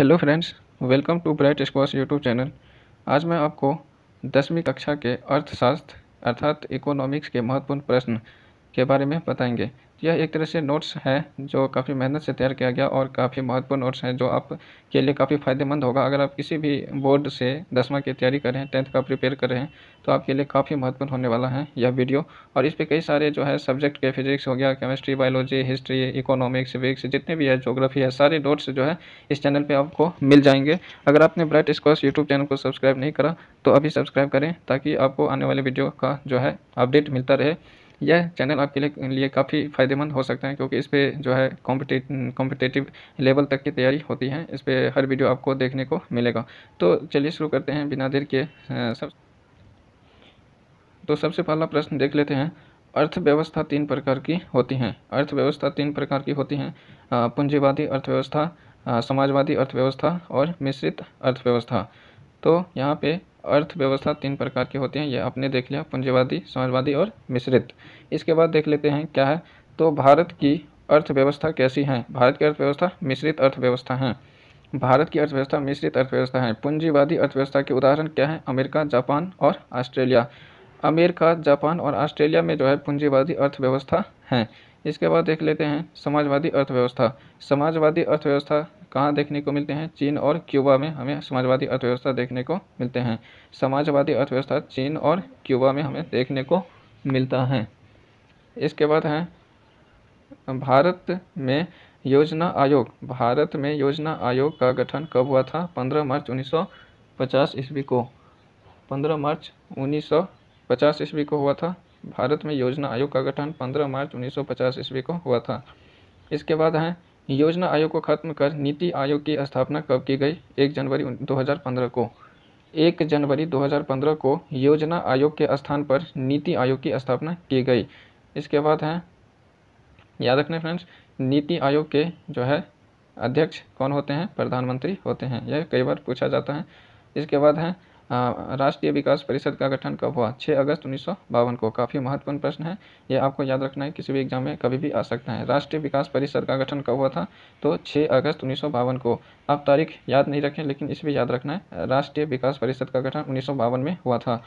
hello friends welcome to bright squash YouTube channel आज मैं आपको दसवीं कक्षा के अर्थशास्त्र अर्थात इकोनॉमिक्स के महत्वपूर्ण प्रश्न के बारे में बताएंगे यह एक तरह से नोट्स है जो काफ़ी मेहनत से तैयार किया गया और काफ़ी महत्वपूर्ण नोट्स हैं जो आप के लिए काफ़ी फ़ायदेमंद होगा अगर आप किसी भी बोर्ड से दसवा की तैयारी कर रहे हैं टेंथ का प्रिपेयर कर रहे हैं तो आपके लिए काफ़ी महत्वपूर्ण होने वाला है यह वीडियो और इस पर कई सारे जो है सब्जेक्ट के फिजिक्स हो गया केमिस्ट्री बायोलॉजी हिस्ट्री इकोनॉमिक्स विक्स जितने भी है जोग्राफी है सारे नोट्स जो है इस चैनल पर आपको मिल जाएंगे अगर आपने ब्राइट स्कॉस यूट्यूब चैनल को सब्सक्राइब नहीं करा तो अभी सब्सक्राइब करें ताकि आपको आने वाले वीडियो का जो है अपडेट मिलता रहे यह चैनल आपके लिए लिए काफ़ी फ़ायदेमंद हो सकता है क्योंकि इस पर जो है कॉम्पिटे कॉम्पिटेटिव लेवल तक की तैयारी होती है इस पर हर वीडियो आपको देखने को मिलेगा तो चलिए शुरू करते हैं बिना देर के सब तो सबसे पहला प्रश्न देख लेते हैं अर्थव्यवस्था तीन प्रकार की होती हैं अर्थव्यवस्था तीन प्रकार की होती हैं पूंजीवादी अर्थव्यवस्था समाजवादी अर्थव्यवस्था और मिश्रित अर्थव्यवस्था तो यहाँ पे अर्थव्यवस्था तीन प्रकार की होती हैं ये आपने देख लिया पूंजीवादी समाजवादी और मिश्रित इसके बाद देख लेते हैं क्या है तो भारत की अर्थव्यवस्था कैसी है भारत की अर्थव्यवस्था मिश्रित अर्थव्यवस्था है भारत की अर्थव्यवस्था मिश्रित अर्थव्यवस्था है पूंजीवादी अर्थव्यवस्था के उदाहरण क्या है अमेरिका जापान और ऑस्ट्रेलिया अमेरिका जापान और ऑस्ट्रेलिया में जो है पूंजीवादी अर्थव्यवस्था है इसके बाद देख लेते हैं समाजवादी अर्थव्यवस्था समाजवादी अर्थव्यवस्था कहाँ देखने को मिलते हैं चीन और क्यूबा में हमें समाजवादी अर्थव्यवस्था देखने को मिलते हैं समाजवादी अर्थव्यवस्था चीन और क्यूबा में हमें देखने को मिलता है इसके बाद है भारत में योजना आयोग भारत में योजना आयोग का गठन कब हुआ था 15 मार्च 1950 ईस्वी को 15 मार्च 1950 ईस्वी को हुआ था भारत में योजना आयोग का गठन 15 मार्च 1950 ईस्वी को हुआ था इसके बाद है योजना आयोग को खत्म कर नीति आयोग की स्थापना कब की गई 1 जनवरी 2015 को 1 जनवरी 2015 को योजना आयोग के स्थान पर नीति आयोग की स्थापना की गई इसके बाद है याद रखने फ्रेंड्स नीति आयोग के जो है अध्यक्ष कौन होते हैं प्रधानमंत्री होते हैं यह कई बार पूछा जाता है इसके बाद है राष्ट्रीय विकास परिषद का गठन कब हुआ छः अगस्त उन्नीस को काफ़ी महत्वपूर्ण प्रश्न है ये आपको याद रखना है किसी भी एग्जाम में कभी भी आ सकता है राष्ट्रीय विकास परिषद का गठन कब हुआ था तो 6 अगस्त उन्नीस को आप तारीख याद नहीं रखें लेकिन इसे भी याद रखना है राष्ट्रीय विकास परिषद का गठन उन्नीस में हुआ था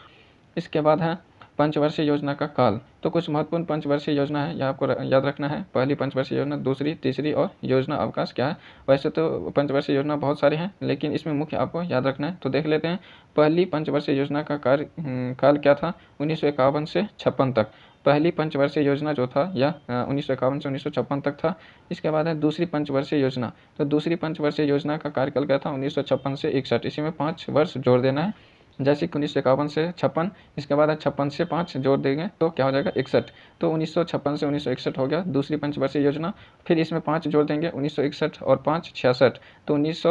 इसके बाद है पंचवर्षीय योजना का काल तो कुछ महत्वपूर्ण पंचवर्षीय योजना है यह आपको याद रखना है पहली पंचवर्षीय योजना दूसरी तीसरी और योजना अवकाश क्या है वैसे तो पंचवर्षीय योजना बहुत सारी हैं लेकिन इसमें मुख्य आपको याद रखना है तो देख लेते हैं पहली पंचवर्षीय योजना का कार्य हम्म, काल क्या था उन्नीस से छप्पन तक पहली पंचवर्षीय योजना जो था यह उन्नीस से उन्नीस तक था इसके बाद है दूसरी पंचवर्षीय योजना तो दूसरी पंचवर्षीय योजना का कार्यकाल क्या था उन्नीस से इकसठ इसी में पाँच वर्ष जोड़ देना है जैसे कि उन्नीस से छप्पन इसके बाद छप्पन से पाँच जोड़ देंगे तो क्या हो जाएगा इकसठ तो उन्नीस से उन्नीस हो गया दूसरी पंचवर्षीय योजना फिर इसमें पाँच जोड़ देंगे उन्नीस और पाँच छियासठ तो उन्नीस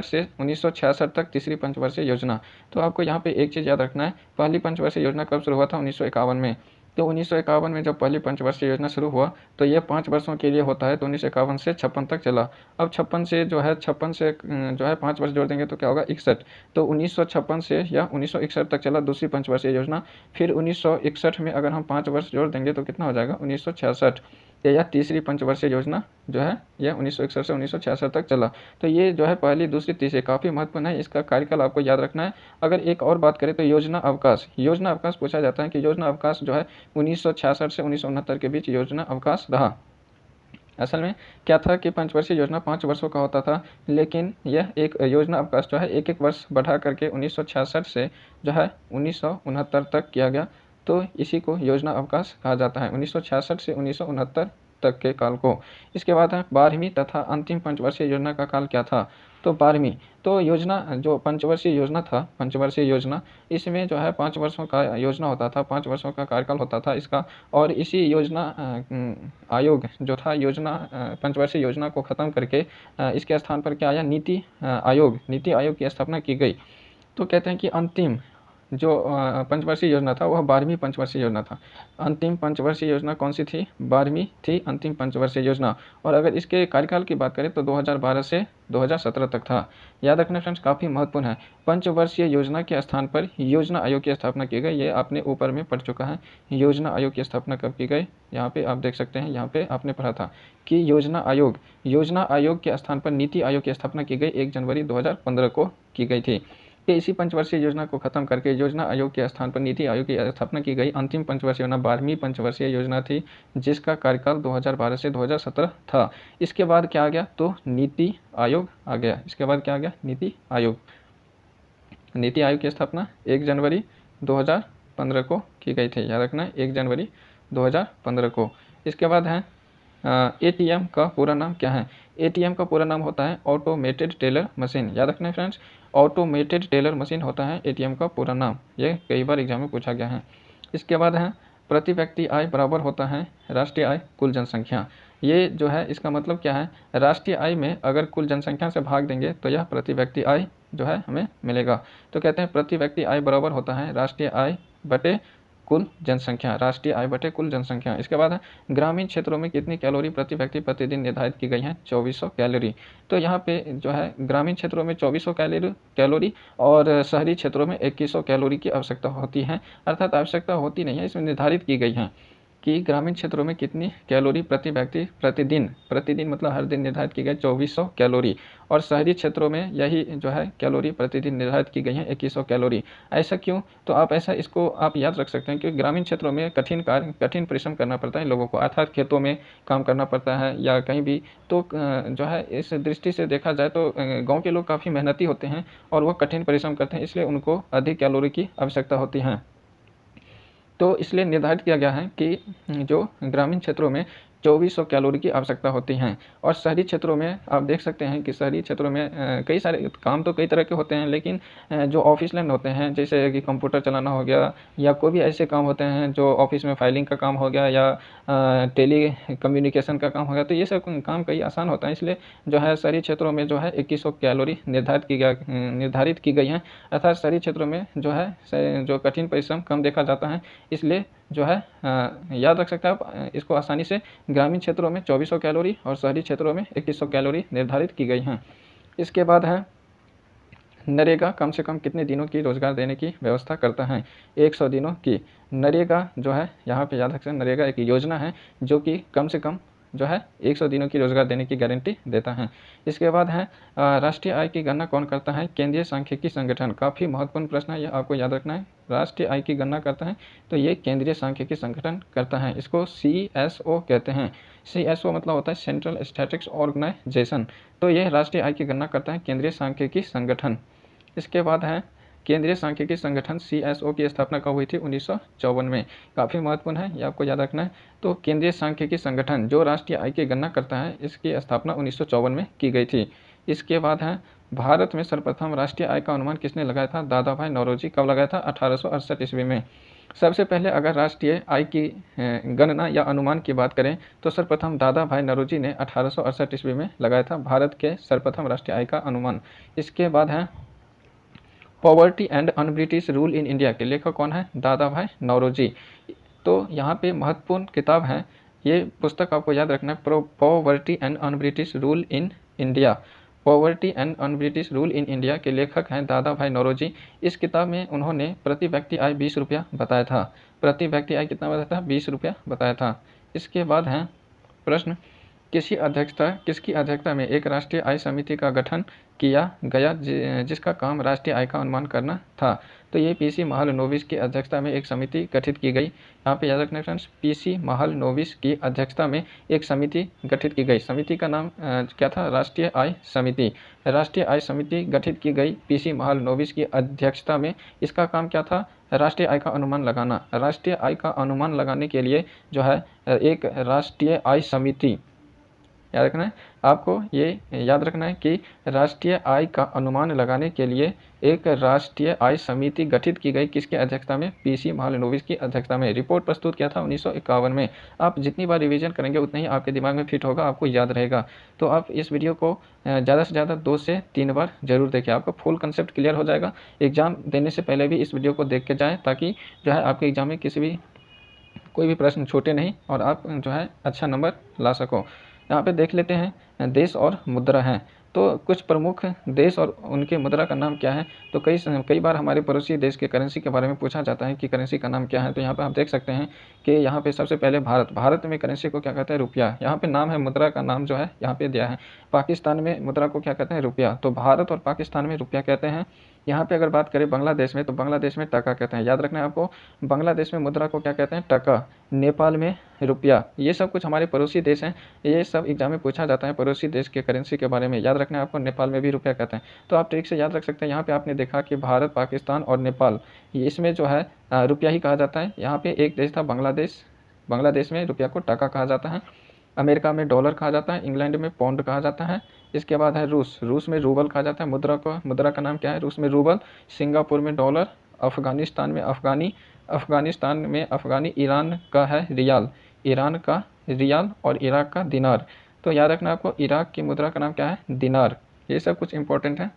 से उन्नीस तक तीसरी पंचवर्षीय योजना तो आपको यहाँ पर एक चीज़ याद रखना है पहली पंचवर्षीय योजना कब शुरू हुआ था उन्नीस में तो उन्नीस में जब पहली पंचवर्षीय योजना शुरू हुआ तो ये पाँच वर्षों के लिए होता है तो उन्नीस से छप्पन तक चला अब छप्पन से जो है छप्पन से अं, जो है पाँच वर्ष जोड़ देंगे तो क्या होगा इकसठ तो उन्नीस से या उन्नीस तक चला दूसरी पंचवर्षीय योजना फिर उन्नीस में अगर हम पाँच वर्ष जोड़ देंगे तो कितना हो जाएगा उन्नीस या यह तीसरी पंचवर्षीय योजना जो है यह उन्नीस से उन्नीस तक चला तो ये जो है पहली दूसरी तीसरी काफ़ी महत्वपूर्ण है इसका कार्यकाल आपको याद रखना है अगर एक और बात करें तो योजना अवकाश योजना अवकाश पूछा जाता है कि योजना अवकाश जो है उन्नीस से उन्नीस के बीच योजना अवकाश रहा असल में क्या था कि पंचवर्षीय योजना पाँच वर्षों का होता था लेकिन यह एक योजना अवकाश जो है एक एक वर्ष बढ़ा करके उन्नीस से जो है उन्नीस तक किया गया तो इसी को योजना अवकाश कहा जाता है उन्नीस से उन्नीस तक के काल को इसके बाद है बारहवीं तथा अंतिम पंचवर्षीय योजना का काल क्या था तो बारहवीं तो योजना जो पंचवर्षीय योजना था पंचवर्षीय योजना इसमें जो है पाँच वर्षों का योजना होता था पाँच वर्षों का कार्यकाल होता था इसका और इसी योजना आयोग जो था योजना पंचवर्षीय योजना को ख़त्म करके इसके स्थान पर क्या आया नीति आयोग नीति आयोग की स्थापना की गई तो कहते हैं कि अंतिम जो पंचवर्षीय योजना था वह बारहवीं पंचवर्षीय योजना था अंतिम पंचवर्षीय योजना कौन सी थी बारहवीं थी अंतिम पंचवर्षीय योजना और अगर इसके कार्यकाल की बात करें तो 2012 से 2017 तक था याद रखना फ्रेंड्स काफ़ी महत्वपूर्ण है पंचवर्षीय योजना के स्थान पर योजना आयोग की स्थापना की गई ये आपने ऊपर में पढ़ चुका है योजना आयोग की स्थापना कब की गई यहाँ पे आप देख सकते हैं यहाँ पे आपने पढ़ा था कि योजना आयोग योजना आयोग के स्थान पर नीति आयोग की स्थापना की गई एक जनवरी दो को की गई थी कि इसी पंचवर्षीय योजना को खत्म करके योजना आयोग के स्थान पर नीति आयोग की स्थापना की गई अंतिम पंचवर्षीय योजना बारहवीं पंचवर्षीय योजना थी जिसका कार्यकाल 2012 से 2017 था इसके बाद क्या आ गया तो नीति आयोग आ गया इसके बाद क्या आ गया नीति आयोग नीति आयोग की स्थापना एक जनवरी दो को की गई थी याद रखना एक जनवरी दो को इसके बाद है ए का पूरा नाम क्या है एटीएम का पूरा नाम होता है ऑटोमेटेड टेलर मशीन याद रखना फ्रेंड्स ऑटोमेटेड टेलर मशीन होता है एटीएम का पूरा नाम ये कई बार एग्जाम में पूछा गया है इसके बाद है प्रति व्यक्ति आय बराबर होता है राष्ट्रीय आय कुल जनसंख्या ये जो है इसका मतलब क्या है राष्ट्रीय आय में अगर कुल जनसंख्या से भाग देंगे तो यह प्रति व्यक्ति आय जो है हमें मिलेगा तो कहते हैं प्रति व्यक्ति आय बराबर होता है राष्ट्रीय आय बटे कुल जनसंख्या राष्ट्रीय आय बटे कुल जनसंख्या इसके बाद है ग्रामीण क्षेत्रों में कितनी कैलोरी प्रति व्यक्ति प्रतिदिन निर्धारित की गई है 2400 कैलोरी तो यहाँ पे जो है ग्रामीण क्षेत्रों में 2400 कैलोरी कैलोरी और शहरी क्षेत्रों में 2100 कैलोरी की आवश्यकता होती है अर्थात आवश्यकता होती नहीं है इसमें निर्धारित की गई है कि ग्रामीण क्षेत्रों में कितनी कैलोरी प्रति व्यक्ति प्रतिदिन प्रतिदिन मतलब हर दिन निर्धारित की गई चौबीस कैलोरी और शहरी क्षेत्रों में यही जो है कैलोरी प्रतिदिन निर्धारित की गई है इक्कीस कैलोरी ऐसा क्यों तो आप ऐसा इसको आप याद रख सकते हैं क्योंकि ग्रामीण क्षेत्रों में कठिन कार्य कठिन परिश्रम करना पड़ता है लोगों को अर्थात खेतों में काम करना पड़ता है या कहीं भी तो जो है इस दृष्टि से देखा जाए तो गाँव के लोग काफ़ी मेहनती होते हैं और वह कठिन परिश्रम करते हैं इसलिए उनको अधिक कैलोरी की आवश्यकता होती है तो इसलिए निर्धारित किया गया है कि जो ग्रामीण क्षेत्रों में चौबीस कैलोरी की आवश्यकता होती हैं और शहरी क्षेत्रों में आप देख सकते हैं कि शहरी क्षेत्रों में कई सारे काम तो कई तरह के होते हैं लेकिन जो ऑफिस लैंड होते हैं जैसे कि कंप्यूटर चलाना हो गया या कोई भी ऐसे काम होते हैं जो ऑफिस में फाइलिंग का काम हो गया या टेली कम्युनिकेशन का काम हो गया तो ये सब काम कई आसान होता है इसलिए जो है शहरी क्षेत्रों में जो है इक्कीस कैलोरी निर्धारित की गया निर्धारित की गई हैं अर्थात शहरी क्षेत्रों में जो है जो कठिन परिश्रम कम देखा जाता है इसलिए जो है याद रख सकते हैं आप इसको आसानी से ग्रामीण क्षेत्रों में 2400 कैलोरी और शहरी क्षेत्रों में 2100 कैलोरी निर्धारित की गई हैं इसके बाद है नरेगा कम से कम कितने दिनों की रोज़गार देने की व्यवस्था करता है 100 दिनों की नरेगा जो है यहाँ पे याद रख सकते हैं नरेगा एक योजना है जो कि कम से कम जो है 100 दिनों की रोजगार देने की गारंटी देता है इसके बाद है राष्ट्रीय आय की गणना कौन करता है केंद्रीय सांख्यिकी संगठन काफ़ी महत्वपूर्ण प्रश्न है यह आपको याद रखना है राष्ट्रीय आय की गणना करता है तो ये केंद्रीय सांख्यिकी संगठन करता है इसको सी एस ओ कहते हैं सी एस ओ मतलब होता है सेंट्रल स्टैटिक्स ऑर्गेनाइजेशन तो ये राष्ट्रीय आय की गणना करता है केंद्रीय सांख्यिकी संगठन इसके बाद है केंद्रीय सांख्यिकी संगठन सी की स्थापना कब हुई थी उन्नीस में काफ़ी महत्वपूर्ण है ये आपको याद रखना है तो केंद्रीय सांख्यिकी संगठन जो राष्ट्रीय आय की गणना करता है इसकी स्थापना उन्नीस में की गई थी इसके बाद है भारत में सर्वप्रथम राष्ट्रीय आय का अनुमान किसने लगाया था दादा भाई नौरोजी कब लगाया था अठारह ईस्वी में सबसे पहले अगर राष्ट्रीय आय की गणना या अनुमान की बात करें तो सर्वप्रथम दादा भाई नरोजी ने अठारह ईस्वी में लगाया था भारत के सर्वप्रथम राष्ट्रीय आय का अनुमान इसके बाद है poverty and unBritish rule in India के लेखक कौन है दादा भाई नौरोजी तो यहाँ पे महत्वपूर्ण किताब है ये पुस्तक आपको याद रखना है प्रो poverty and unBritish rule in India poverty and unBritish rule in India के लेखक हैं दादा भाई नौरोजी इस किताब में उन्होंने प्रति व्यक्ति आय बीस रुपया बताया था प्रति व्यक्ति आय कितना बताया था बीस रुपया बताया था इसके बाद हैं प्रश्न किसी अध्यक्षता किसकी अध्यक्षता में एक राष्ट्रीय आय समिति का गठन किया गया जिसका काम राष्ट्रीय आय का अनुमान करना था तो ये पीसी महल नोविस की अध्यक्षता में एक समिति गठित की गई यहाँ पे याद रखना फ्रेंड्स पीसी महल नोविस की अध्यक्षता में एक समिति गठित की गई समिति का नाम क्या था राष्ट्रीय आय समिति राष्ट्रीय आय समिति गठित की गई पी महल नोविस की अध्यक्षता में इसका काम क्या था राष्ट्रीय आय का अनुमान लगाना राष्ट्रीय आय का अनुमान लगाने के लिए जो है एक राष्ट्रीय आय समिति याद रखना है आपको ये याद रखना है कि राष्ट्रीय आय का अनुमान लगाने के लिए एक राष्ट्रीय आय समिति गठित की गई किसके अध्यक्षता में पीसी महालनोविस की अध्यक्षता में रिपोर्ट प्रस्तुत किया था उन्नीस में आप जितनी बार रिवीजन करेंगे उतना ही आपके दिमाग में फिट होगा आपको याद रहेगा तो आप इस वीडियो को ज़्यादा से ज़्यादा दो से तीन बार जरूर देखें आपका फुल कंसेप्ट क्लियर हो जाएगा एग्ज़ाम देने से पहले भी इस वीडियो को देख के जाएँ ताकि जो है आपके एग्ज़ाम में किसी भी कोई भी प्रश्न छोटे नहीं और आप जो है अच्छा नंबर ला सको यहाँ पे देख लेते हैं देश और मुद्रा है तो कुछ प्रमुख देश और उनके मुद्रा का नाम क्या है तो कई कई बार हमारे पड़ोसी देश के करेंसी के बारे में पूछा जाता है कि करेंसी का नाम क्या है तो यहाँ पे आप देख सकते हैं कि यहाँ पे सबसे पहले भारत भारत में करेंसी को क्या कहते हैं रुपया यहाँ पे नाम है मुद्रा का नाम जो है यहाँ पे दिया है पाकिस्तान में मुद्रा को क्या कहते हैं रुपया तो भारत और पाकिस्तान में रुपया कहते हैं यहाँ पे अगर बात करें बांग्लादेश में तो बांग्लादेश में टका कहते हैं याद रखना है आपको बांग्लादेश में मुद्रा को क्या कहते हैं टका नेपाल में रुपया ये सब कुछ हमारे पड़ोसी देश हैं ये सब एग्जाम में पूछा जाता है पड़ोसी देश के करेंसी के बारे में याद रखना है आपको नेपाल में भी रुपया कहते हैं तो आप ठीक से याद रख सकते हैं यहाँ पर आपने देखा कि भारत पाकिस्तान और नेपाल इसमें जो है रुपया ही कहा जाता है यहाँ पर एक देश था बांग्लादेश बांग्लादेश में रुपया को टका कहा जाता है अमेरिका में डॉलर कहा जाता है इंग्लैंड में पौंड कहा जाता है इसके बाद है रूस रूस में रूबल कहा जाता है मुद्रा को मुद्रा का नाम क्या है रूस में रूबल सिंगापुर में डॉलर अफगानिस्तान में अफगानी अफगानिस्तान में अफगानी ईरान का है रियाल ईरान का रियाल और इराक का दिनार तो याद रखना आपको इराक की मुद्रा का नाम क्या है दिनार ये सब कुछ इम्पोर्टेंट है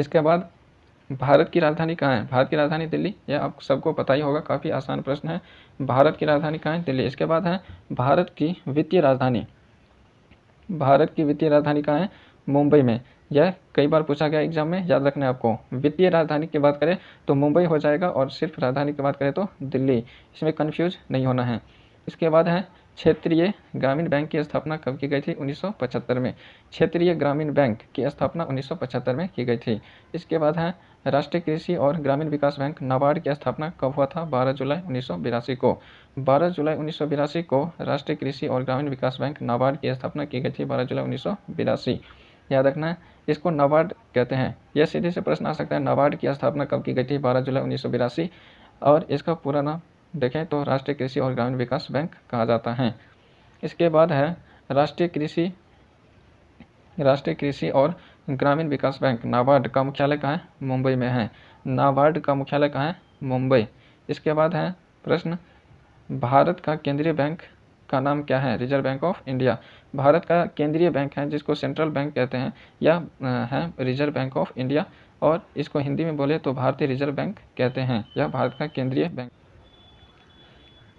इसके बाद भारत की राजधानी कहाँ है भारत की राजधानी दिल्ली यह आप सबको पता ही होगा काफ़ी आसान प्रश्न है भारत की राजधानी कहाँ है दिल्ली इसके बाद है भारत की वित्तीय राजधानी भारत की वित्तीय राजधानी कहाँ है मुंबई में यह कई बार पूछा गया एग्जाम में याद रखना है आपको वित्तीय राजधानी की बात करें तो मुंबई हो जाएगा और सिर्फ राजधानी की बात करें तो दिल्ली इसमें कन्फ्यूज नहीं होना है इसके बाद है क्षेत्रीय ग्रामीण बैंक की स्थापना कब की गई थी 1975 में क्षेत्रीय ग्रामीण बैंक की स्थापना 1975 में की गई थी इसके बाद है राष्ट्रीय कृषि और ग्रामीण विकास बैंक नाबार्ड की स्थापना कब हुआ था 12 जुलाई उन्नीस को 12 जुलाई उन्नीस को राष्ट्रीय कृषि और ग्रामीण विकास बैंक नाबार्ड की स्थापना की गई थी बारह जुलाई उन्नीस याद रखना है इसको नाबार्ड कहते हैं यह सीधे से प्रश्न आ सकता है नाबार्ड की स्थापना कब की गई थी बारह जुलाई उन्नीस और इसका पूरा नाम देखें तो राष्ट्रीय कृषि और ग्रामीण विकास बैंक कहा जाता है इसके बाद है राष्ट्रीय कृषि राष्ट्रीय कृषि और ग्रामीण विकास बैंक नाबार्ड का मुख्यालय कहाँ है मुंबई में है नाबार्ड का मुख्यालय कहाँ है मुंबई इसके बाद है प्रश्न भारत का केंद्रीय बैंक का नाम क्या है reserve bank of India Bharat का केंद्रीय बैंक है जिसको सेंट्रल बैंक कहते हैं या है रिजर्व बैंक ऑफ इंडिया और इसको हिंदी में बोले तो भारतीय रिजर्व बैंक कहते हैं या भारत का केंद्रीय बैंक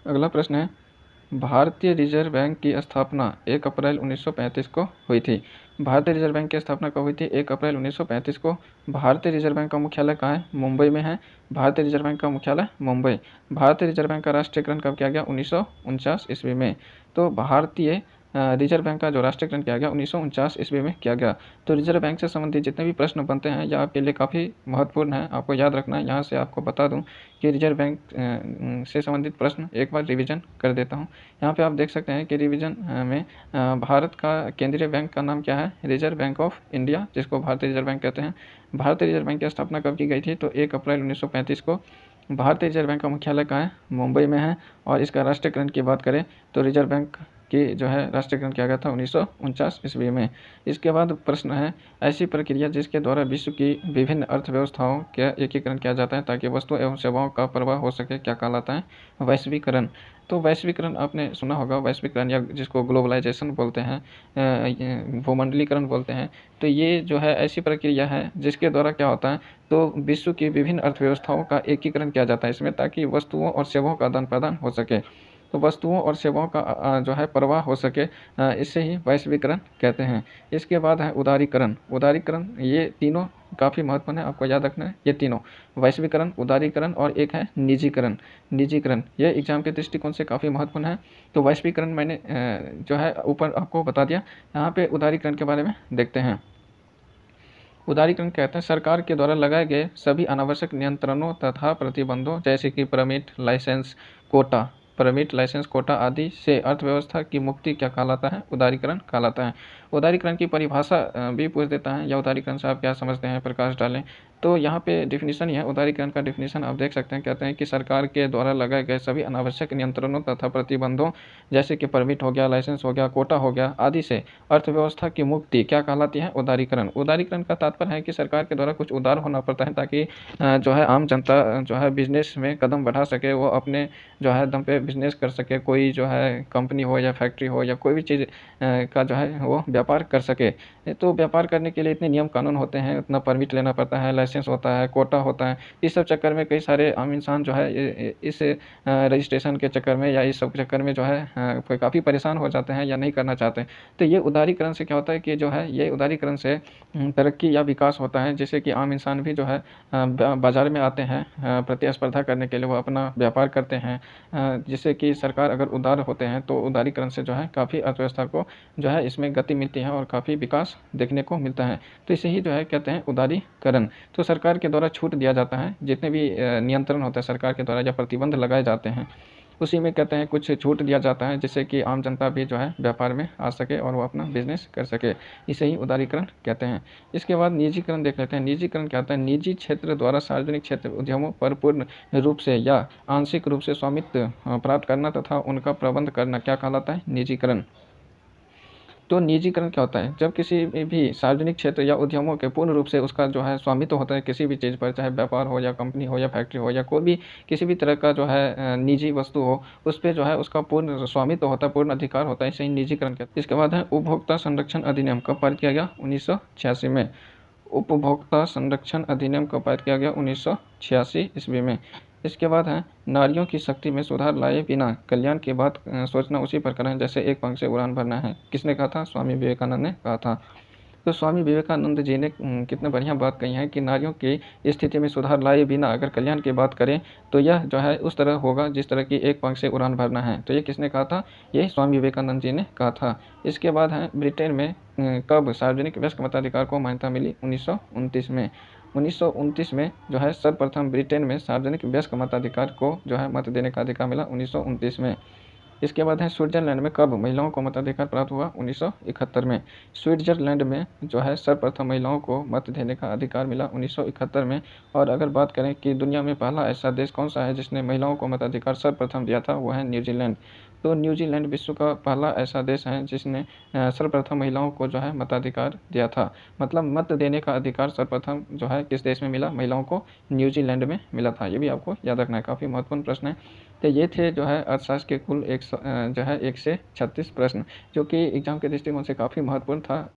अगला प्रश्न है भारतीय रिजर्व बैंक की स्थापना 1 अप्रैल 1935 को हुई थी भारतीय रिजर्व बैंक की स्थापना कब हुई थी 1 अप्रैल 1935 को भारतीय रिजर्व बैंक का मुख्यालय कहाँ है मुंबई में है भारतीय रिजर्व बैंक का मुख्यालय मुंबई भारतीय रिजर्व बैंक का राष्ट्रीयकरण कब किया गया उन्नीस ईस्वी में तो भारतीय रिजर्व बैंक का जो राष्ट्रीयकरण किया गया उन्नीस सौ ईस्वी में किया गया तो रिजर्व बैंक से संबंधित जितने भी प्रश्न बनते हैं यह आपके लिए काफ़ी महत्वपूर्ण है आपको याद रखना है यहाँ से आपको बता दूँ कि रिजर्व बैंक से संबंधित प्रश्न एक बार रिविजन कर देता हूँ यहाँ पर आप देख सकते हैं कि रिविजन में भारत का केंद्रीय बैंक का नाम क्या है रिजर्व बैंक ऑफ इंडिया जिसको भारतीय रिजर्व बैंक कहते हैं भारतीय रिजर्व बैंक की स्थापना कब की गई थी तो एक अप्रैल उन्नीस को भारतीय रिजर्व बैंक का मुख्यालय कहाँ है मुंबई में है और इसका राष्ट्रीयकरण की बात करें तो रिजर्व बैंक की जो है राष्ट्रीयकरण किया गया था उन्नीस ईस्वी में इसके बाद प्रश्न है ऐसी प्रक्रिया जिसके द्वारा विश्व की विभिन्न अर्थव्यवस्थाओं का एकीकरण किया जाता है ताकि वस्तु एवं सेवाओं का प्रवाह हो सके क्या कहलाता है वैश्वीकरण तो वैश्वीकरण आपने सुना होगा वैश्वीकरण या जिसको ग्लोबलाइजेशन बोलते हैं भूमंडलीकरण बोलते हैं तो ये जो है ऐसी प्रक्रिया है जिसके द्वारा क्या होता है तो विश्व की विभिन्न अर्थव्यवस्थाओं का एकीकरण किया जाता है इसमें ताकि वस्तुओं और सेवाओं का आदान प्रदान हो सके तो वस्तुओं और सेवाओं का जो है प्रवाह हो सके इससे ही वैश्वीकरण कहते हैं इसके बाद है उदारीकरण उदारीकरण ये तीनों काफ़ी महत्वपूर्ण है आपको याद रखना है ये तीनों वैश्वीकरण उदारीकरण और एक है निजीकरण निजीकरण ये एग्जाम के दृष्टिकोण से काफ़ी महत्वपूर्ण है तो वैश्वीकरण मैंने जो है ऊपर आपको बता दिया यहाँ पे उदारीकरण के बारे में देखते हैं उदारीकरण कहते हैं सरकार के द्वारा लगाए गए सभी अनावश्यक नियंत्रणों तथा प्रतिबंधों जैसे कि permit licence quota permit licence quota आदि से अर्थव्यवस्था की मुक्ति क्या कहलाता है उदारीकरण कहलाता है उदारीकरण की परिभाषा भी पूछ देता है या उदारीकरण से आप क्या समझते हैं प्रकाश डालें तो यहाँ पे डिफिनीशन यह उदारीकरण का डिफिनीशन आप देख सकते हैं कहते हैं कि सरकार के द्वारा लगाए गए सभी अनावश्यक नियंत्रणों तथा प्रतिबंधों जैसे कि परमिट हो गया लाइसेंस हो गया कोटा हो गया आदि से अर्थव्यवस्था की मुक्ति क्या कहलाती है उदारीकरण उदारीकरण का तात्पर्य है कि सरकार के द्वारा कुछ उदार होना पड़ता है ताकि जो है आम जनता जो है बिजनेस में कदम बढ़ा सके वो अपने जो है दम पे बिजनेस कर सके कोई जो है कंपनी हो या फैक्ट्री हो या कोई भी चीज़ का जो है वो व्यापार कर सके तो व्यापार करने के लिए इतने नियम कानून होते हैं इतना परमिट लेना पड़ता है लाइसेंस होता है कोटा होता है इस सब चक्कर में कई सारे आम इंसान जो है इस रजिस्ट्रेशन के चक्कर में या इस सब चक्कर में जो है काफ़ी परेशान हो जाते हैं या नहीं करना चाहते तो ये उदारीकरण से क्या होता है कि जो है ये उदारीकरण से तरक्की या विकास होता है जैसे कि आम इंसान भी जो है बाज़ार में आते हैं प्रतिस्पर्धा करने के लिए वो अपना व्यापार करते हैं जिससे कि सरकार अगर उदार होते हैं तो उदारीकरण से जो है काफ़ी अर्थव्यवस्था को जो है इसमें गति मिलती है और काफ़ी विकास विकास देखने को मिलता है तो इसे ही जो है कहते हैं उदारीकरण तो सरकार के द्वारा छूट दिया जाता है जितने भी नियंत्रण होता है सरकार के द्वारा या प्रतिबंध लगाए जाते हैं उसी में कहते हैं कुछ छूट दिया जाता है जिससे कि आम जनता भी जो है व्यापार में आ सके और वो अपना बिजनेस कर सके इसे ही उदारीकरण कहते हैं इसके बाद निजीकरण देख लेते हैं निजीकरण क्या होता है निजी क्षेत्र द्वारा सार्वजनिक क्षेत्र उद्यमों पर पूर्ण रूप से या आंशिक रूप से स्वामित्व प्राप्त करना तथा उनका प्रबंध करना क्या कहलाता है निजीकरण तो निजीकरण क्या होता है जब किसी भी सार्वजनिक क्षेत्र या उद्यमों के पूर्ण रूप से उसका जो है स्वामित्व होता है किसी भी चीज़ पर चाहे व्यापार हो या कंपनी हो या फैक्ट्री हो या कोई भी किसी भी तरह का जो है निजी वस्तु हो उस पर जो है उसका पूर्ण स्वामित्व होता है पूर्ण अधिकार होता है इसे निजीकरण कहते हैं इसके बाद है उपभोक्ता संरक्षण अधिनियम कब पारित किया गया उन्नीस में उपभोक्ता संरक्षण अधिनियम कब पारित किया गया उन्नीस ईस्वी में इसके बाद है नारियों की शक्ति में सुधार लाए बिना कल्याण की बात सोचना उसी पर करें जैसे एक पंख से उड़ान भरना है किसने कहा था स्वामी विवेकानंद ने कहा था तो स्वामी विवेकानंद जी ने कितने बढ़िया बात कही है कि नारियों की स्थिति में सुधार लाए बिना अगर कल्याण की बात करें तो यह जो है उस तरह होगा जिस तरह की एक पंख से उड़ान भरना है तो ये किसने कहा था ये स्वामी विवेकानंद जी ने कहा था इसके बाद है ब्रिटेन में कब सार्वजनिक व्यस्क मताधिकार को मान्यता मिली उन्नीस में उन्नीस में जो है सर्वप्रथम ब्रिटेन में सार्वजनिक व्यस्क मताधिकार को जो है मत देने का अधिकार मिला उन्नीस में इसके बाद है स्विट्जरलैंड में कब महिलाओं को मताधिकार प्राप्त हुआ 1971 में स्विट्जरलैंड में जो है सर्वप्रथम महिलाओं को मत देने का अधिकार मिला 1971 में और अगर बात करें कि दुनिया में पहला ऐसा देश कौन सा है जिसने महिलाओं को मताधिकार सर्वप्रथम दिया था वो है न्यूजीलैंड तो न्यूजीलैंड विश्व का पहला ऐसा देश है जिसने सर्वप्रथम महिलाओं को जो है मताधिकार दिया था मतलब मत देने का अधिकार सर्वप्रथम जो है किस देश में मिला महिलाओं को न्यूजीलैंड में मिला था ये भी आपको याद रखना है काफ़ी महत्वपूर्ण प्रश्न है तो ये थे जो है अर्थशास्त्र के कुल एक जो है एक से छत्तीस प्रश्न जो कि एग्जाम के दृष्टिकोण से काफ़ी महत्वपूर्ण था